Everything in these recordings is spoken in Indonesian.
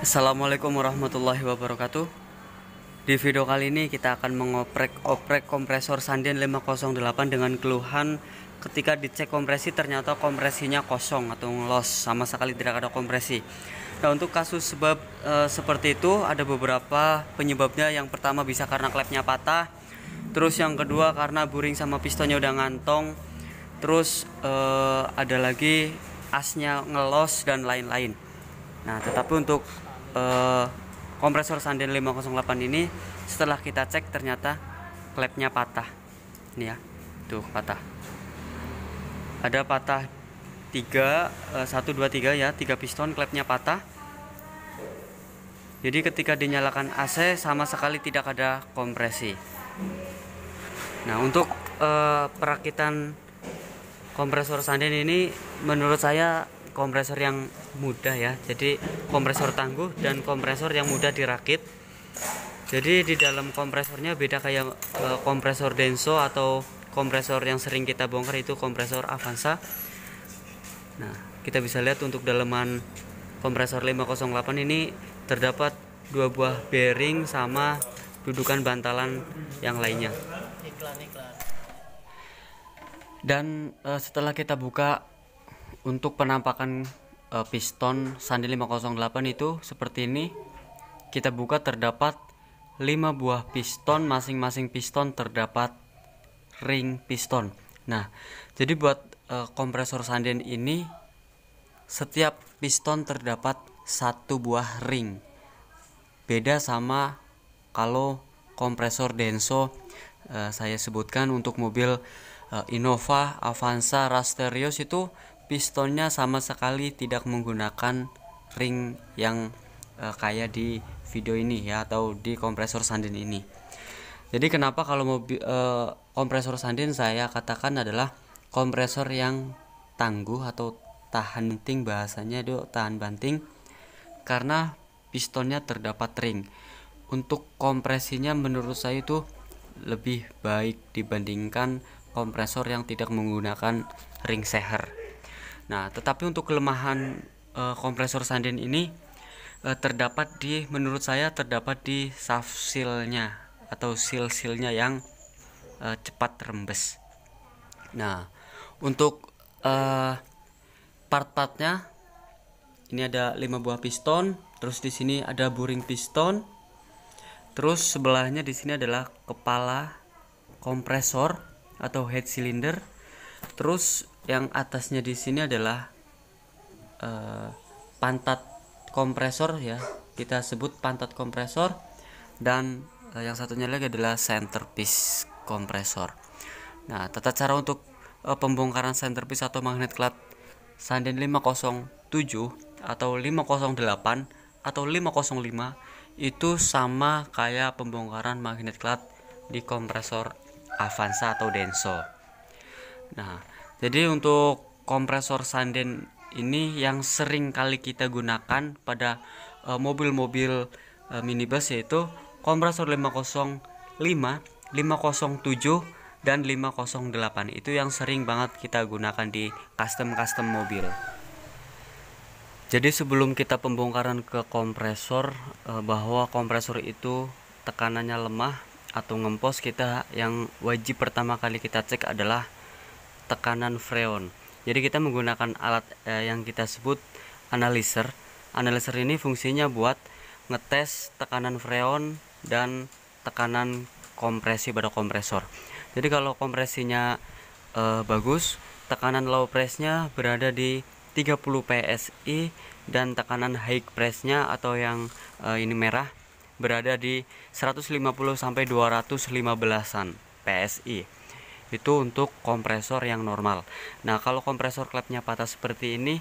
Assalamualaikum warahmatullahi wabarakatuh Di video kali ini kita akan mengoprek-oprek kompresor Sanden 508 dengan keluhan ketika dicek kompresi ternyata kompresinya kosong atau ngelos sama sekali tidak ada kompresi Nah untuk kasus sebab e, seperti itu ada beberapa penyebabnya yang pertama bisa karena klepnya patah Terus yang kedua karena buring sama pistonnya udah ngantong Terus e, ada lagi asnya ngelos dan lain-lain Nah, tetapi untuk uh, kompresor Sanden 508 ini setelah kita cek ternyata klepnya patah ini ya tuh patah ada patah 3 1 2 3 ya 3 piston klepnya patah jadi ketika dinyalakan AC sama sekali tidak ada kompresi nah untuk uh, perakitan kompresor Sanden ini menurut saya kompresor yang mudah ya jadi kompresor tangguh dan kompresor yang mudah dirakit jadi di dalam kompresornya beda kayak e, kompresor Denso atau kompresor yang sering kita bongkar itu kompresor Avanza nah kita bisa lihat untuk daleman kompresor 508 ini terdapat dua buah bearing sama dudukan bantalan yang lainnya dan e, setelah kita buka untuk penampakan uh, piston Sandi 508 itu seperti ini kita buka terdapat 5 buah piston masing-masing piston terdapat ring piston nah jadi buat uh, kompresor sanden ini setiap piston terdapat satu buah ring beda sama kalau kompresor Denso uh, saya sebutkan untuk mobil uh, Innova, Avanza, Rasterios itu pistonnya sama sekali tidak menggunakan ring yang uh, eh, kayak di video ini ya atau di kompresor sandin ini jadi kenapa kalau mau uh, eh, kompresor sandin saya katakan adalah kompresor yang tangguh atau tahan banting bahasanya itu tahan banting karena pistonnya terdapat ring untuk kompresinya menurut saya itu lebih baik dibandingkan kompresor yang tidak menggunakan ring seher Nah, tetapi untuk kelemahan e, kompresor sanden ini e, terdapat di menurut saya terdapat di shaft sealnya atau seal silnya yang e, cepat rembes. Nah, untuk e, part-partnya ini ada lima buah piston, terus di sini ada boring piston. Terus sebelahnya di sini adalah kepala kompresor atau head cylinder. Terus yang atasnya di sini adalah uh, pantat kompresor ya kita sebut pantat kompresor dan uh, yang satunya lagi adalah centerpiece kompresor nah tata cara untuk uh, pembongkaran centerpiece atau magnet klat sanden 507 atau 508 atau 505 itu sama kayak pembongkaran magnet klat di kompresor Avanza atau Denso nah jadi untuk kompresor sanden ini yang sering kali kita gunakan pada eh, mobil-mobil uh, uh, minibus yaitu kompresor 505, 507 dan 508 itu yang sering banget kita gunakan di custom-custom mobil. Jadi sebelum kita pembongkaran ke kompresor eh, bahwa kompresor itu tekanannya lemah atau ngempos kita yang wajib pertama kali kita cek adalah tekanan freon. Jadi kita menggunakan alat eh, yang kita sebut analyzer. Analyzer ini fungsinya buat ngetes tekanan freon dan tekanan kompresi pada kompresor. Jadi kalau kompresinya eh, bagus, tekanan low pressnya berada di 30 psi dan tekanan high pressnya atau yang eh, ini merah berada di 150 sampai 215-an psi itu untuk kompresor yang normal nah kalau kompresor klepnya patah seperti ini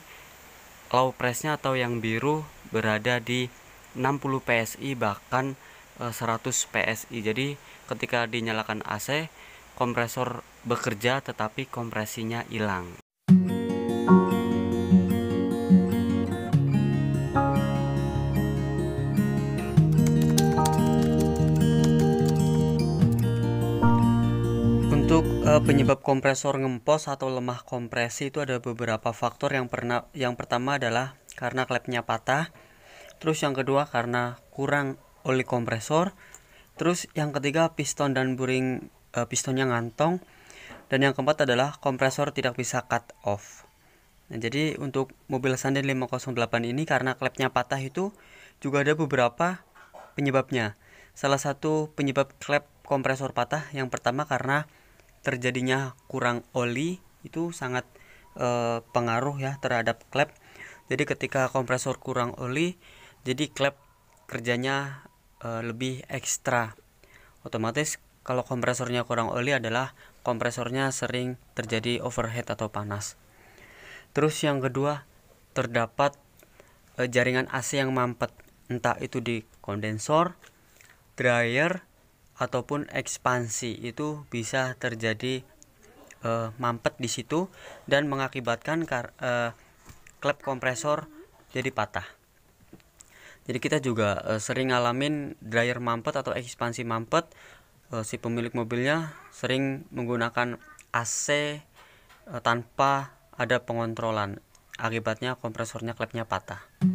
low pressnya atau yang biru berada di 60 PSI bahkan 100 eh, PSI jadi ketika dinyalakan AC kompresor bekerja tetapi kompresinya hilang Iya. penyebab kompresor ngempos atau lemah kompresi itu ada beberapa faktor yang pernah yang pertama adalah karena klepnya patah. Terus yang kedua karena kurang oli kompresor. Terus yang ketiga piston dan buring uh, pistonnya ngantong. Dan yang keempat adalah kompresor tidak bisa cut off. Nah, jadi untuk mobil Sanden 508 ini karena klepnya patah itu juga ada beberapa penyebabnya. Salah satu penyebab klep kompresor patah yang pertama karena terjadinya kurang oli itu sangat e, pengaruh ya terhadap klep. Jadi ketika kompresor kurang oli, jadi klep kerjanya e, lebih ekstra. Otomatis kalau kompresornya kurang oli adalah kompresornya sering terjadi overhead atau panas. Terus yang kedua, terdapat e, jaringan AC yang mampet, entah itu di kondensor, dryer, ataupun ekspansi itu bisa terjadi uh, mampet di situ dan mengakibatkan kar, uh, klep kompresor jadi patah. Jadi kita juga uh, sering ngalamin dryer mampet atau ekspansi mampet uh, si pemilik mobilnya sering menggunakan AC uh, tanpa ada pengontrolan. Akibatnya kompresornya klepnya patah.